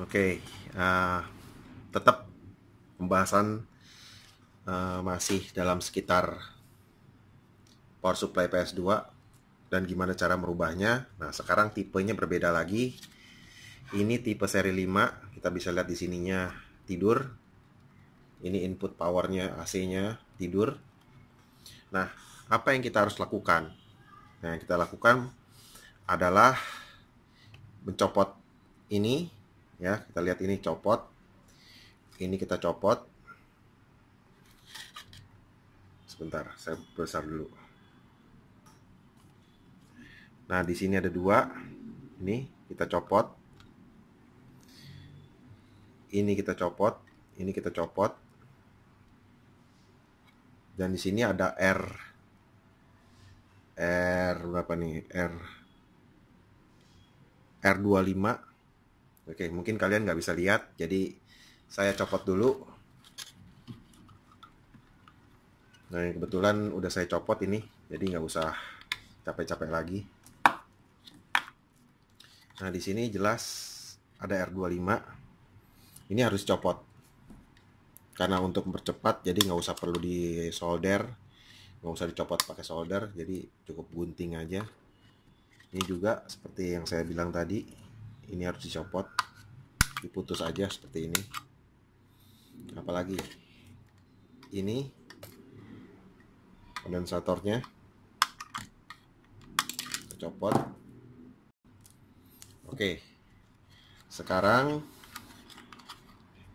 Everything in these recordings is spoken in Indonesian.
Oke, okay, uh, eh, tetap pembahasan uh, masih dalam sekitar power supply PS2 dan gimana cara merubahnya. Nah, sekarang tipenya berbeda lagi. Ini tipe seri 5, kita bisa lihat di sininya tidur. Ini input powernya AC-nya tidur. Nah, apa yang kita harus lakukan? Nah, yang kita lakukan adalah mencopot ini ya kita lihat ini copot ini kita copot sebentar saya besar dulu nah di sini ada dua ini kita copot ini kita copot ini kita copot dan di sini ada R R berapa nih R R25 Oke, mungkin kalian nggak bisa lihat, jadi saya copot dulu. Nah, kebetulan udah saya copot ini, jadi nggak usah capek-capek lagi. Nah, di sini jelas ada R25. Ini harus copot. Karena untuk mempercepat, jadi nggak usah perlu di solder. Nggak usah dicopot pakai solder, jadi cukup gunting aja. Ini juga seperti yang saya bilang tadi, ini harus dicopot diputus aja seperti ini apalagi ini kondensatornya kita copot oke sekarang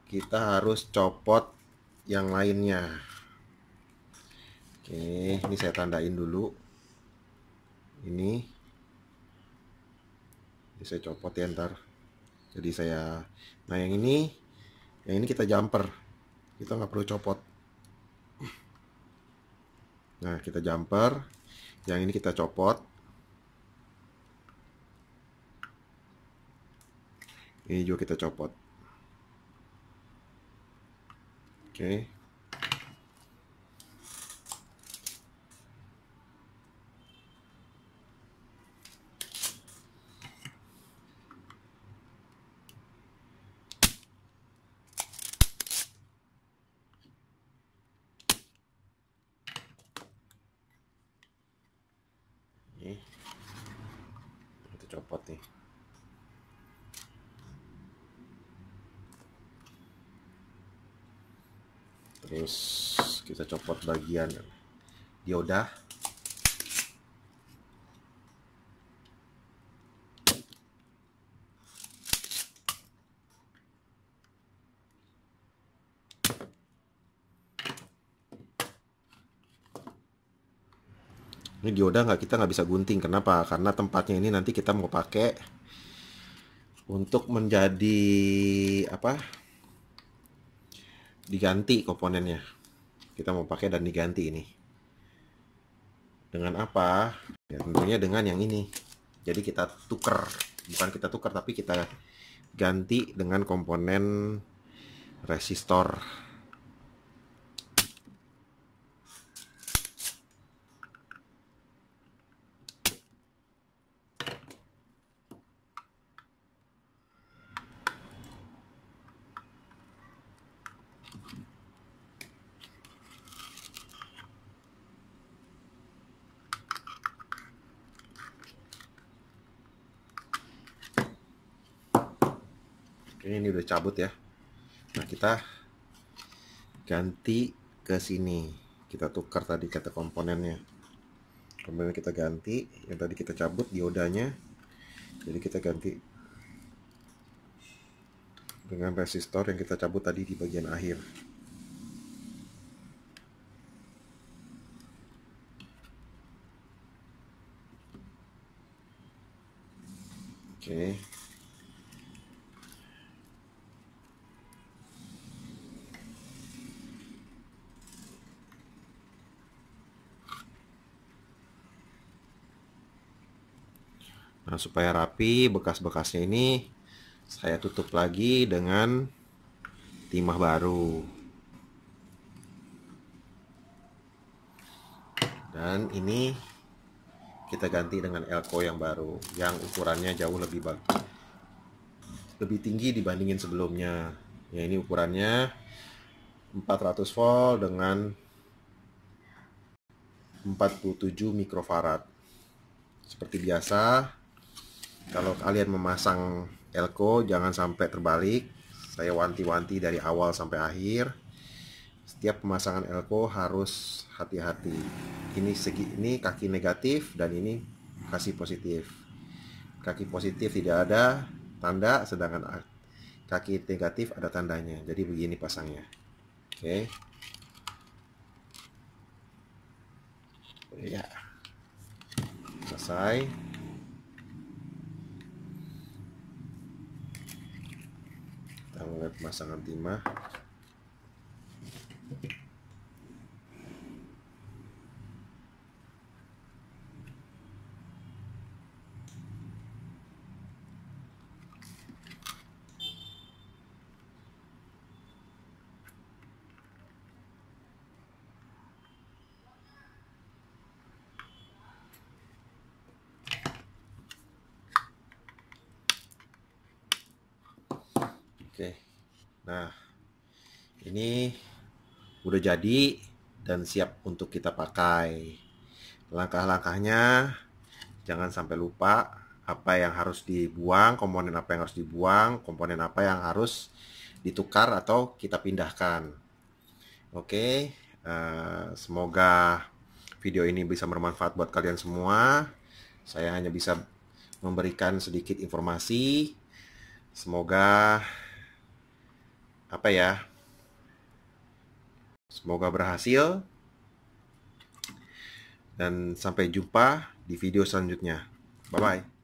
kita harus copot yang lainnya oke ini saya tandain dulu ini jadi saya copot ya ntar. Jadi saya, nah yang ini, yang ini kita jumper. Kita nggak perlu copot. Nah kita jumper, yang ini kita copot. Ini juga kita copot. Oke. Okay. copot nih terus kita copot bagian dioda ini dioda nggak kita nggak bisa gunting kenapa karena tempatnya ini nanti kita mau pakai untuk menjadi apa diganti komponennya kita mau pakai dan diganti ini dengan apa ya tentunya dengan yang ini jadi kita tuker bukan kita tuker tapi kita ganti dengan komponen resistor Kayaknya ini udah cabut ya. Nah, kita ganti ke sini. Kita tukar tadi kata komponennya. Kemudian kita ganti yang tadi kita cabut diodanya. Jadi kita ganti dengan resistor yang kita cabut tadi di bagian akhir. Oke. Okay. Nah, supaya rapi bekas-bekasnya ini saya tutup lagi dengan timah baru. Dan ini kita ganti dengan elko yang baru yang ukurannya jauh lebih bagus. Lebih tinggi dibandingin sebelumnya. Ya ini ukurannya 400 volt dengan 47 mikrofarad. Seperti biasa, kalau kalian memasang elko jangan sampai terbalik saya wanti-wanti dari awal sampai akhir setiap pemasangan elko harus hati-hati ini segi ini kaki negatif dan ini kasih positif kaki positif tidak ada tanda sedangkan kaki negatif ada tandanya jadi begini pasangnya oke okay. ya selesai ngeliat pemasangan timah Oke. Nah, ini udah jadi dan siap untuk kita pakai. Langkah-langkahnya jangan sampai lupa apa yang harus dibuang, komponen apa yang harus dibuang, komponen apa yang harus ditukar atau kita pindahkan. Oke, eh, semoga video ini bisa bermanfaat buat kalian semua. Saya hanya bisa memberikan sedikit informasi. Semoga apa ya? Semoga berhasil. Dan sampai jumpa di video selanjutnya. Bye bye.